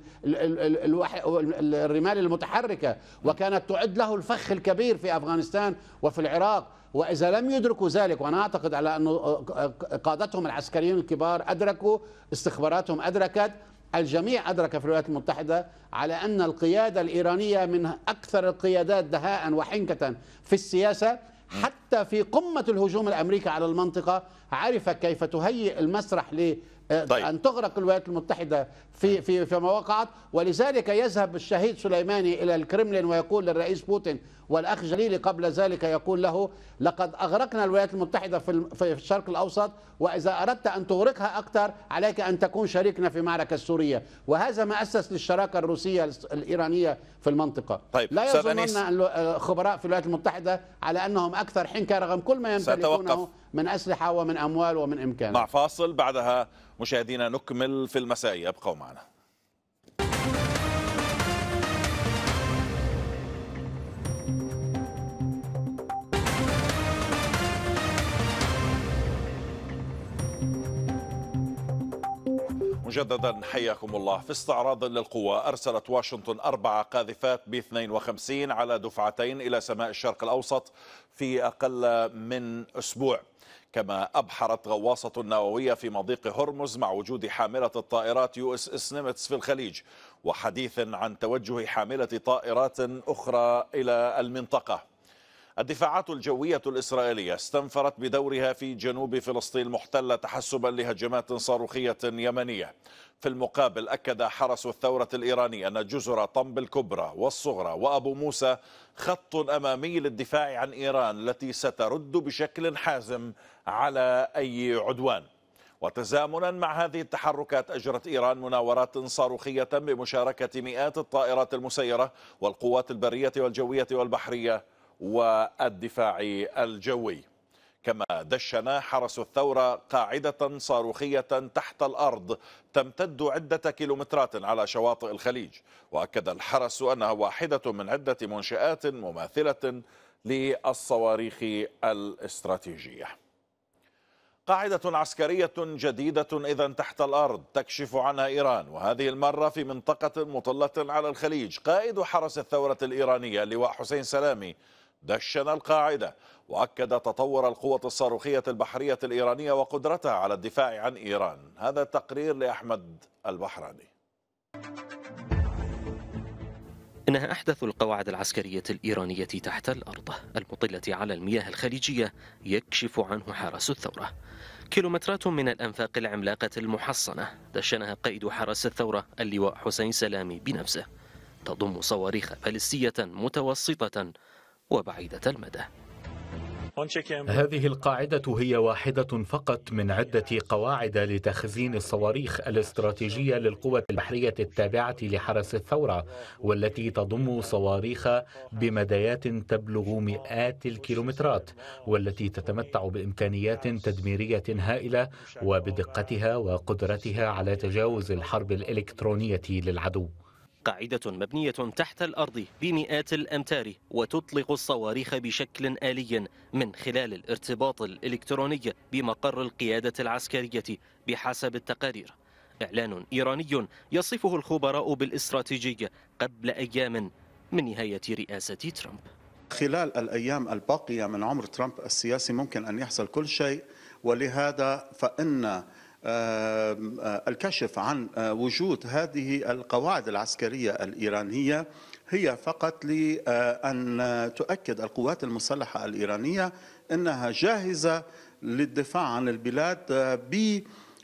الرمال المتحركه وكانت تعد له الفخ الكبير في افغانستان وفي العراق وإذا لم يدركوا ذلك وأنا أعتقد على انه آه، آه، قادتهم العسكريين الكبار أدركوا استخباراتهم أدركت الجميع أدرك في الولايات المتحدة على أن القيادة الإيرانية من أكثر القيادات دهاء وحنكة في السياسة حتى في قمة الهجوم الأمريكي على المنطقة عرف كيف تهيئ المسرح لأن آه، طيب. أن تغرق الولايات المتحدة في في ما وقعت ولذلك يذهب الشهيد سليماني الى الكرملين ويقول للرئيس بوتين والاخ جليلي قبل ذلك يقول له لقد اغرقنا الولايات المتحده في في الشرق الاوسط واذا اردت ان تغرقها اكثر عليك ان تكون شريكنا في معركه سوريا وهذا ما اسس للشراكه الروسيه الايرانيه في المنطقه طيب لا يظنن خبراء في الولايات المتحده على انهم اكثر حنكه رغم كل ما يمتلكونه من اسلحه ومن اموال ومن امكانات مع فاصل بعدها مشاهدينا نكمل في المساء ابقوا معنا مجددا حياكم الله في استعراض للقوة أرسلت واشنطن أربع قاذفات ب 52 على دفعتين إلى سماء الشرق الأوسط في أقل من أسبوع كما أبحرت غواصة نووية في مضيق هرمز مع وجود حاملة الطائرات يو اس اس نيمتس في الخليج وحديث عن توجه حاملة طائرات أخرى إلى المنطقة الدفاعات الجوية الإسرائيلية استنفرت بدورها في جنوب فلسطين المحتلة تحسبا لهجمات صاروخية يمنية في المقابل أكد حرس الثورة الإيراني أن جزر طنب الكبرى والصغرى وأبو موسى خط أمامي للدفاع عن إيران التي سترد بشكل حازم على أي عدوان وتزامنا مع هذه التحركات أجرت إيران مناورات صاروخية بمشاركة مئات الطائرات المسيرة والقوات البرية والجوية والبحرية والدفاع الجوي كما دشن حرس الثورة قاعدة صاروخية تحت الأرض تمتد عدة كيلومترات على شواطئ الخليج وأكد الحرس أنها واحدة من عدة منشآت مماثلة للصواريخ الاستراتيجية قاعدة عسكرية جديدة إذا تحت الأرض تكشف عنها إيران وهذه المرة في منطقة مطلة على الخليج قائد حرس الثورة الإيرانية لواء حسين سلامي دشن القاعدة وأكد تطور القوة الصاروخية البحرية الإيرانية وقدرتها على الدفاع عن إيران هذا التقرير لأحمد البحراني إنها أحدث القواعد العسكرية الإيرانية تحت الأرض المطلة على المياه الخليجية يكشف عنه حرس الثورة كيلومترات من الأنفاق العملاقة المحصنة دشنها قائد حرس الثورة اللواء حسين سلامي بنفسه تضم صواريخ بالستية متوسطة وبعيدة المدى هذه القاعدة هي واحدة فقط من عدة قواعد لتخزين الصواريخ الاستراتيجية للقوة البحرية التابعة لحرس الثورة والتي تضم صواريخ بمدايات تبلغ مئات الكيلومترات والتي تتمتع بإمكانيات تدميرية هائلة وبدقتها وقدرتها على تجاوز الحرب الإلكترونية للعدو قاعدة مبنية تحت الأرض بمئات الأمتار وتطلق الصواريخ بشكل آلي من خلال الارتباط الإلكتروني بمقر القيادة العسكرية بحسب التقارير إعلان إيراني يصفه الخبراء بالاستراتيجية قبل أيام من نهاية رئاسة ترامب خلال الأيام الباقية من عمر ترامب السياسي ممكن أن يحصل كل شيء ولهذا فإن آه، الكشف عن آه، وجود هذه القواعد العسكرية الإيرانية هي فقط لأن آه، تؤكد القوات المسلحة الإيرانية أنها جاهزة للدفاع عن البلاد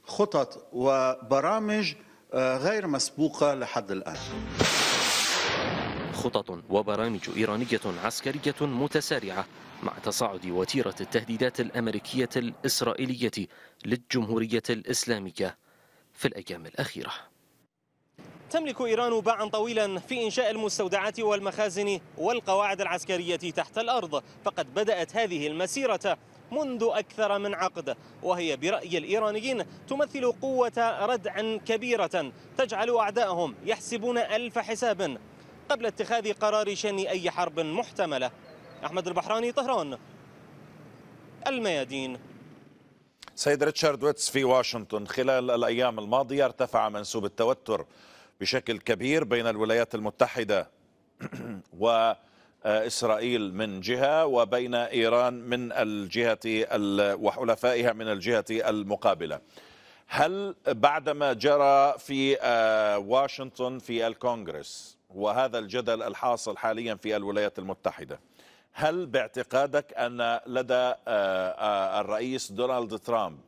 بخطط وبرامج غير مسبوقة لحد الآن خطط وبرامج إيرانية عسكرية متسارعة مع تصاعد وتيرة التهديدات الأمريكية الإسرائيلية للجمهورية الإسلامية في الأيام الأخيرة تملك إيران باعا طويلا في إنشاء المستودعات والمخازن والقواعد العسكرية تحت الأرض فقد بدأت هذه المسيرة منذ أكثر من عقد وهي برأي الإيرانيين تمثل قوة ردع كبيرة تجعل أعدائهم يحسبون ألف حساب قبل اتخاذ قرار شن أي حرب محتملة أحمد البحراني طهران الميادين سيد ريتشارد ويتس في واشنطن خلال الأيام الماضية ارتفع منسوب التوتر بشكل كبير بين الولايات المتحدة (clears throat) وإسرائيل من جهة وبين إيران من الجهة وحلفائها من الجهة المقابلة هل بعدما جرى في آه، واشنطن في الكونغرس وهذا الجدل الحاصل حاليا في الولايات المتحدة هل باعتقادك أن لدى آه، آه، الرئيس دونالد ترامب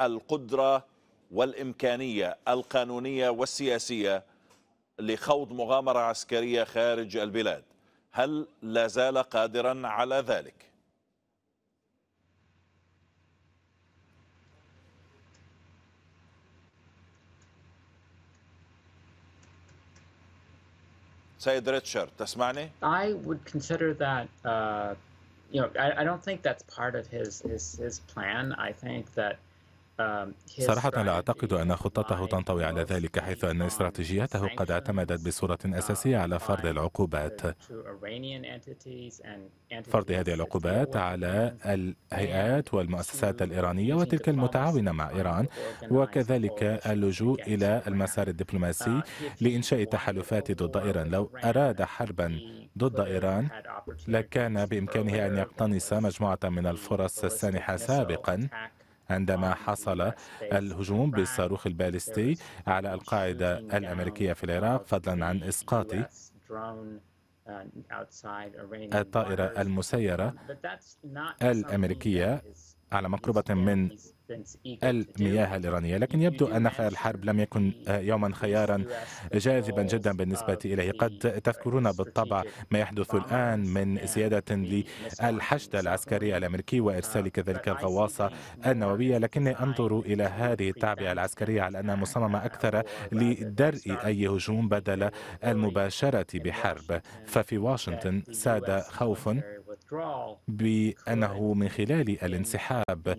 القدرة والإمكانية القانونية والسياسية لخوض مغامرة عسكرية خارج البلاد هل لا زال قادرا على ذلك؟ سيد ريتشارد تسمعني؟ I would consider that uh, you know I, I don't think that's part of his his, his plan. I think that صراحة لا أعتقد أن خطته تنطوي على ذلك حيث أن استراتيجيته قد اعتمدت بصورة أساسية على فرض العقوبات فرض هذه العقوبات على الهيئات والمؤسسات الإيرانية وتلك المتعاونة مع إيران وكذلك اللجوء إلى المسار الدبلوماسي لإنشاء تحالفات ضد إيران لو أراد حربا ضد إيران لكان بإمكانه أن يقتنص مجموعة من الفرص السانحة سابقا عندما آه، حصل الهجوم بالصاروخ البالستي على القاعدة الأمريكية في العراق فضلا عن إسقاط uh, الطائرة المسيرة um, الأمريكية على مقربة من المياه الإيرانية لكن يبدو أن خيار الحرب لم يكن آه، يوما خيارا جاذبا جدا بالنسبة إليه قد تذكرون بالطبع ما يحدث الآن من زيادة للحشد العسكري الأمريكي وإرسال كذلك الغواصة النووية لكني أنظر إلى هذه التعبئة العسكرية على أنها مصممة أكثر لدرء أي هجوم بدل المباشرة بحرب ففي واشنطن ساد خوف بأنه من خلال الانسحاب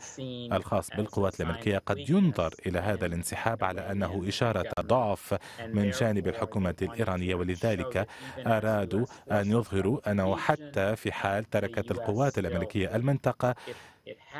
الخاص بالقوات الأمريكية قد ينظر إلى هذا الانسحاب على أنه إشارة ضعف من جانب الحكومة الإيرانية ولذلك أرادوا أن يظهروا أنه حتى في حال تركت القوات الأمريكية المنطقة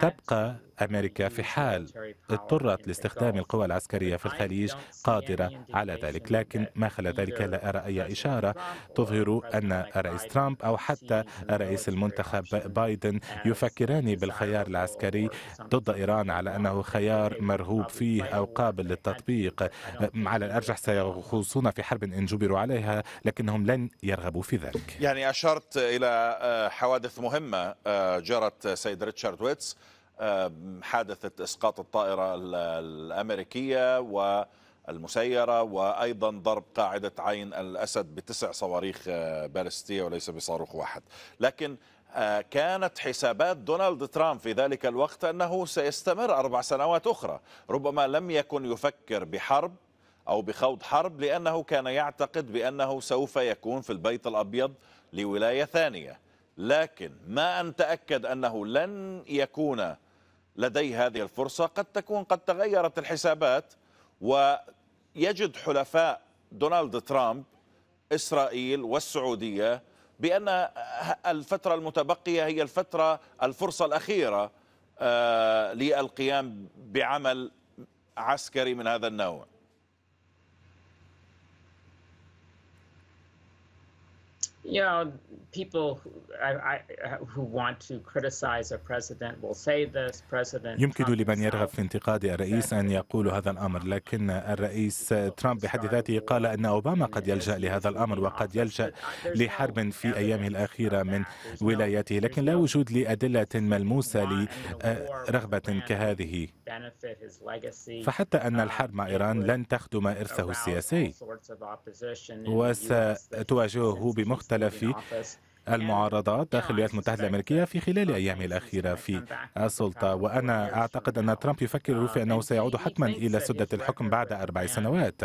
تبقى أمريكا في حال اضطرت لاستخدام القوى العسكرية في الخليج قادرة على ذلك لكن ما خلى ذلك لا أرى أي إشارة تظهر أن الرئيس ترامب أو حتى الرئيس المنتخب بايدن يفكران بالخيار العسكري ضد إيران على أنه خيار مرغوب فيه أو قابل للتطبيق على الأرجح سيخوصون في حرب إن جبروا عليها لكنهم لن يرغبوا في ذلك يعني أشرت إلى آه، حوادث مهمة آه، جرت سيد ريتشارد ويتس آه، حادثة إسقاط الطائرة الأمريكية والمسيرة وأيضا ضرب قاعدة عين الأسد بتسع صواريخ آه، بالستية وليس بصاروخ واحد لكن آه، كانت حسابات دونالد ترامب في ذلك الوقت أنه سيستمر أربع سنوات أخرى ربما لم يكن يفكر بحرب أو بخوض حرب لأنه كان يعتقد بأنه سوف يكون في البيت الأبيض لولاية ثانية لكن ما أن تأكد أنه لن يكون لديه هذه الفرصة قد تكون قد تغيرت الحسابات ويجد حلفاء دونالد ترامب إسرائيل والسعودية بأن الفترة المتبقية هي الفترة الفرصة الأخيرة آه، للقيام بعمل عسكري من هذا النوع you know, people who want to criticize a president will say this. President يمكن لمن يرغب في انتقاد الرئيس أن يقول هذا الأمر لكن الرئيس ترامب بحد ذاته قال أن أوباما قد يلجأ لهذا الأمر وقد يلجأ لحرب في أيامه الأخيرة من ولايته لكن لا وجود لأدلة ملموسة لرغبة كهذه فحتى أن uh, الحرب مع إيران لن تخدم إرثه السياسي وستواجهه بمختلف تلفي يعني المعارضات يعني داخل الولايات المتحدة الأمريكية في خلال أيامه الأخيرة في السلطة وأنا أعتقد أن ترامب يفكر في أنه سيعود حتما إلى سدة الحكم بعد أربع سنوات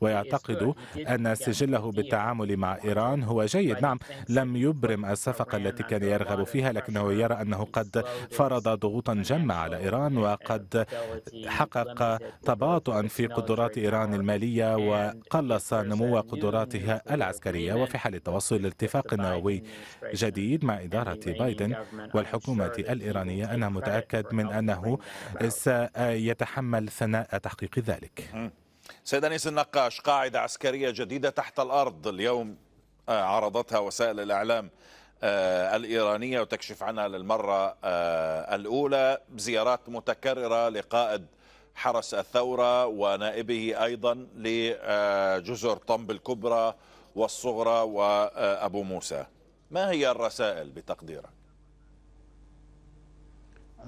ويعتقد أن سجله بالتعامل مع إيران هو جيد نعم لم يبرم الصفقة التي كان يرغب فيها لكنه يرى أنه قد فرض ضغوطا جمة على إيران وقد حقق تباطؤا في قدرات إيران المالية وقلص نمو قدراتها العسكرية وفي حال التوصل لاتفاق نووي جديد مع إدارة بايدن والحكومة الإيرانية أنا متأكد من أنه سيتحمل ثناء تحقيق ذلك سيد أنيس النقاش قاعدة عسكرية جديدة تحت الأرض اليوم آه، عرضتها وسائل الإعلام آه، الإيرانية وتكشف عنها للمرة آه، الأولى زيارات متكررة لقائد حرس الثورة ونائبه أيضا لجزر طنب الكبرى والصغرى وأبو موسى ما هي الرسائل بتقديرك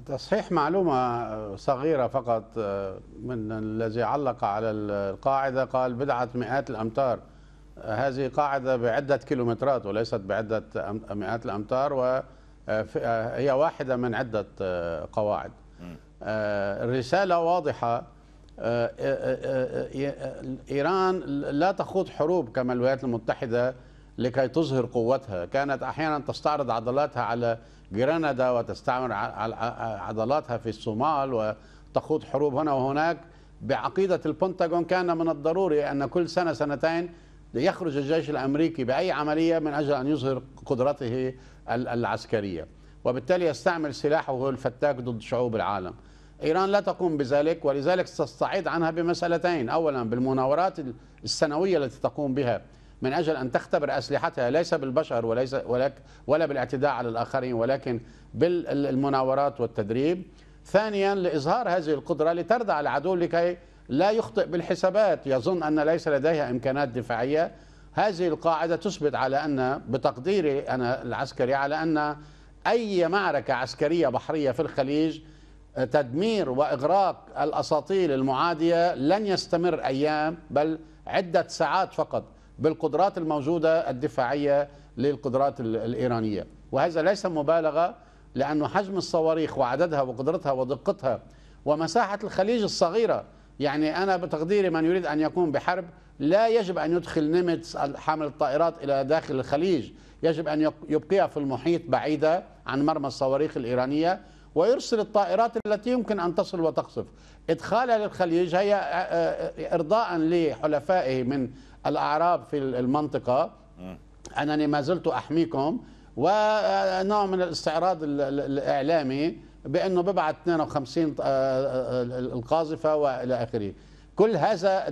تصحيح معلومة صغيرة فقط آه، من الذي علق على القاعدة قال بضعة مئات الأمتار آه، هذه قاعدة بعدة كيلومترات وليست بعدة مئات الأمتار وهي آه، واحدة من عدة قواعد الرسالة واضحة إيران لا تخوض حروب كما الولايات المتحدة لكي تظهر قوتها كانت أحيانا تستعرض عضلاتها على جراندا وتستعمل عضلاتها في الصومال وتخوض حروب هنا وهناك بعقيدة البنتاجون كان من الضروري أن كل سنة سنتين يخرج الجيش الأمريكي بأي عملية من أجل أن يظهر قدرته العسكرية وبالتالي يستعمل سلاحه الفتاك ضد شعوب العالم إيران لا تقوم بذلك ولذلك تستعيد عنها بمسألتين أولا بالمناورات السنوية التي تقوم بها من أجل أن تختبر أسلحتها ليس بالبشر وليس ولك ولا بالاعتداء على الآخرين ولكن بالمناورات والتدريب ثانيا لإظهار هذه القدرة لتردع العدو لكي لا يخطئ بالحسابات يظن أن ليس لديها إمكانات دفاعية هذه القاعدة تثبت على أن بتقديري أنا العسكري على أن أي معركة عسكرية بحرية في الخليج تدمير وإغراق الأساطيل المعادية لن يستمر أيام بل عدة ساعات فقط بالقدرات الموجودة الدفاعية للقدرات الإيرانية وهذا ليس مبالغة لأن حجم الصواريخ وعددها وقدرتها ودقتها ومساحة الخليج الصغيرة يعني أنا بتقديري من يريد أن يقوم بحرب لا يجب أن يدخل نيمتس حامل الطائرات إلى داخل الخليج يجب أن يبقيها في المحيط بعيدة عن مرمى الصواريخ الإيرانية ويرسل الطائرات التي يمكن أن تصل وتقصف إدخالها للخليج هي إرضاء لحلفائه من الأعراب في المنطقة أنني ما زلت أحميكم ونوع من الاستعراض الإعلامي بأنه ببعث 52 آه، آه، آه، القاذفة وإلى آخره كل هذا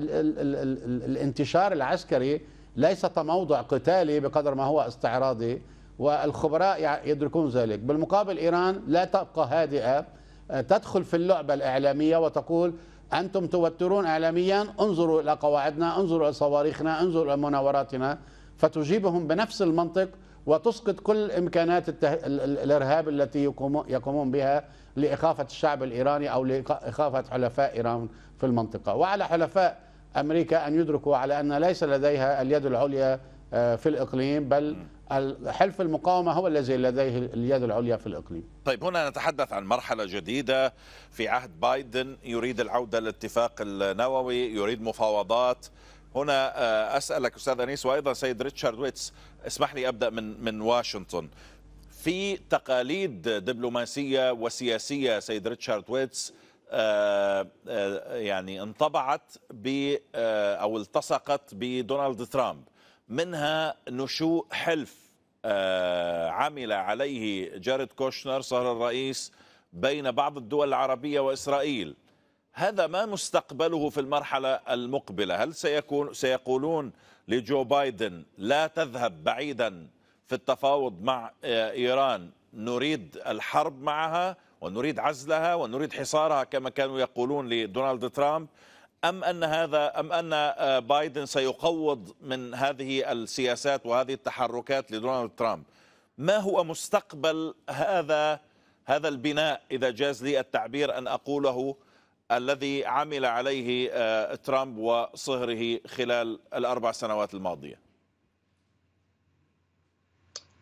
الانتشار العسكري ليس تموضع قتالي بقدر ما هو استعراضي والخبراء يدركون ذلك بالمقابل إيران لا تبقى هادئة تدخل في اللعبة الإعلامية وتقول أنتم توترون إعلاميا انظروا إلى قواعدنا انظروا إلى صواريخنا انظروا إلى مناوراتنا فتجيبهم بنفس المنطق وتسقط كل إمكانات الإرهاب التي يقومون بها لإخافة الشعب الإيراني أو لإخافة حلفاء إيران في المنطقة وعلى حلفاء أمريكا أن يدركوا على أن ليس لديها اليد العليا آه، في الإقليم بل حلف المقاومة هو الذي لديه اليد العليا في الإقليم طيب هنا نتحدث عن مرحلة جديدة في عهد بايدن يريد العودة للاتفاق النووي يريد مفاوضات هنا آه، أسألك أستاذ أنيس وأيضا سيد ريتشارد ويتس اسمح لي أبدأ من, من واشنطن في تقاليد دبلوماسية وسياسية سيد ريتشارد ويتس آه، آه، يعني انطبعت ب أو التصقت بدونالد ترامب منها نشوء حلف آه، عمل عليه جارد كوشنر صار الرئيس بين بعض الدول العربية وإسرائيل هذا ما مستقبله في المرحلة المقبلة هل سيكون سيقولون لجو بايدن لا تذهب بعيدا في التفاوض مع آه، إيران نريد الحرب معها ونريد عزلها ونريد حصارها كما كانوا يقولون لدونالد ترامب أم أن هذا أم أن آه، بايدن سيقوض من هذه السياسات وهذه التحركات لدونالد ترامب ما هو مستقبل هذا هذا البناء إذا جاز لي التعبير أن أقوله الذي عمل عليه آه، ترامب وصهره خلال الأربع سنوات الماضية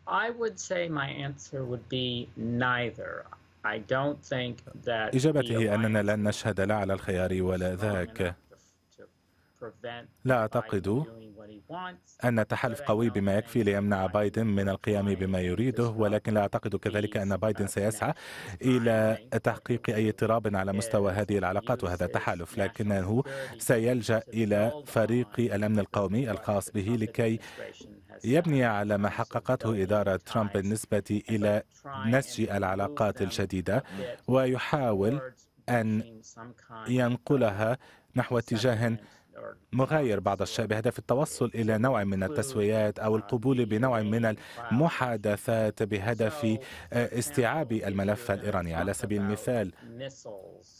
I would say my answer would be neither. إجابتي هي أننا لن نشهد لا على الخيار ولا ذاك لا أعتقد أن تحالف قوي بما يكفي ليمنع بايدن من القيام بما يريده ولكن لا أعتقد كذلك أن بايدن سيسعى إلى تحقيق أي اضطراب على مستوى هذه العلاقات وهذا التحالف لكنه سيلجأ إلى فريق الأمن القومي الخاص به لكي يبني على ما حققته إدارة ترامب بالنسبة إلى نسج العلاقات الجديدة ويحاول أن ينقلها نحو اتجاه مغاير بعض الشيء بهدف التوصل إلى نوع من التسويات أو القبول بنوع من المحادثات بهدف آه، استيعاب الملف الإيراني على سبيل المثال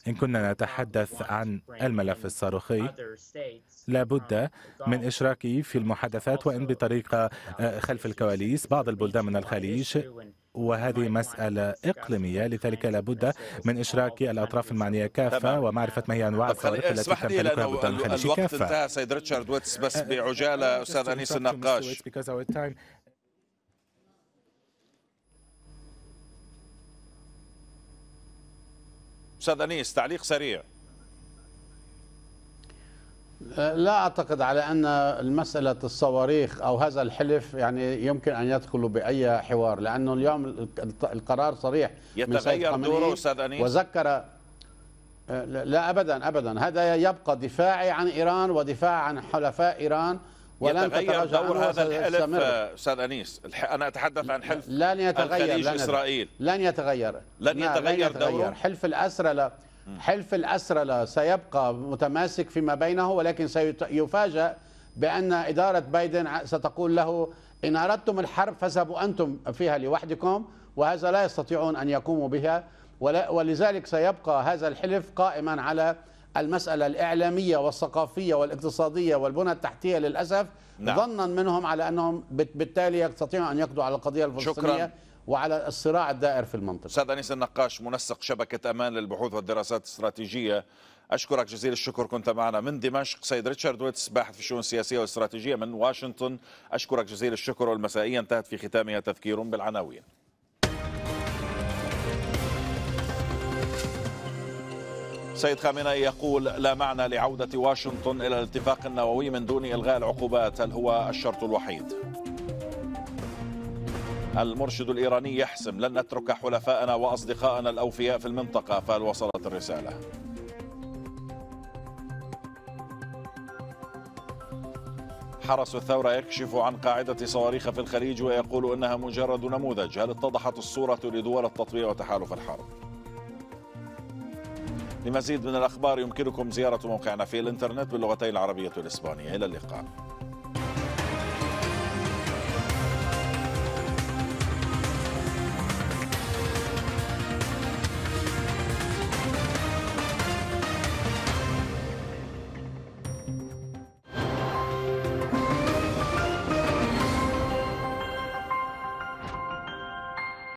إن كنا نتحدث عن الملف الصاروخي لابد من إشراكه في المحادثات وإن بطريقة آه، خلف الكواليس بعض البلدان من الخليج وهذه مسألة إقليمية لذلك لابد من إشراك الأطراف المعنية كافة ومعرفة ما هي أنواع الصواريخ التي تمتلكها بلدان الخليج الوقت كافة. انتهى سيد ريتشارد ويتس بس أه، بعجالة أه، أستاذ أنيس النقاش أستاذ أنيس تعليق سريع أه، لا أعتقد على أن المسألة الصواريخ أو هذا الحلف يعني يمكن أن يدخلوا بأي حوار لأنه اليوم القرار صريح يتغير دوره أستاذ أنيس وذكر أه، لا أبدا أبدا هذا يبقى دفاعي عن إيران ودفاع عن حلفاء إيران ولن يتغير دور هذا الحلف أه، استاذ انيس انا اتحدث عن حلف لن يتغير الخليج لن اسرائيل لن يتغير لن يتغير, لن يتغير, يتغير دوره حلف الاسرله حلف الأسرلة سيبقى متماسك فيما بينه ولكن سيفاجأ بأن إدارة بايدن ستقول له إن أردتم الحرب فاذهبوا أنتم فيها لوحدكم وهذا لا يستطيعون أن يقوموا بها ولذلك سيبقى هذا الحلف قائما على المسألة الإعلامية والثقافية والاقتصادية والبنى التحتية للأسف نعم. ظنا منهم على أنهم بالتالي يستطيعون أن يقضوا على القضية الفلسطينية شكرا. وعلى الصراع الدائر في المنطقة أستاذ أنيس النقاش منسق شبكة أمان للبحوث والدراسات الاستراتيجية أشكرك جزيل الشكر كنت معنا من دمشق سيد ريتشارد ويتس باحث في الشؤون السياسية والاستراتيجية من واشنطن أشكرك جزيل الشكر والمسائية انتهت في ختامها تذكير بالعناوين سيد خامنئي يقول لا معنى لعودة واشنطن إلى الاتفاق النووي من دون إلغاء العقوبات هل هو الشرط الوحيد؟ المرشد الإيراني يحسم لن نترك حلفائنا وأصدقائنا الأوفياء في المنطقة فهل وصلت الرسالة؟ حرس الثورة يكشف عن قاعدة صواريخ في الخليج ويقول أنها مجرد نموذج هل اتضحت الصورة لدول التطبيع وتحالف الحرب؟ لمزيد من الأخبار يمكنكم زيارة موقعنا في الإنترنت باللغتين العربية والإسبانية إلى اللقاء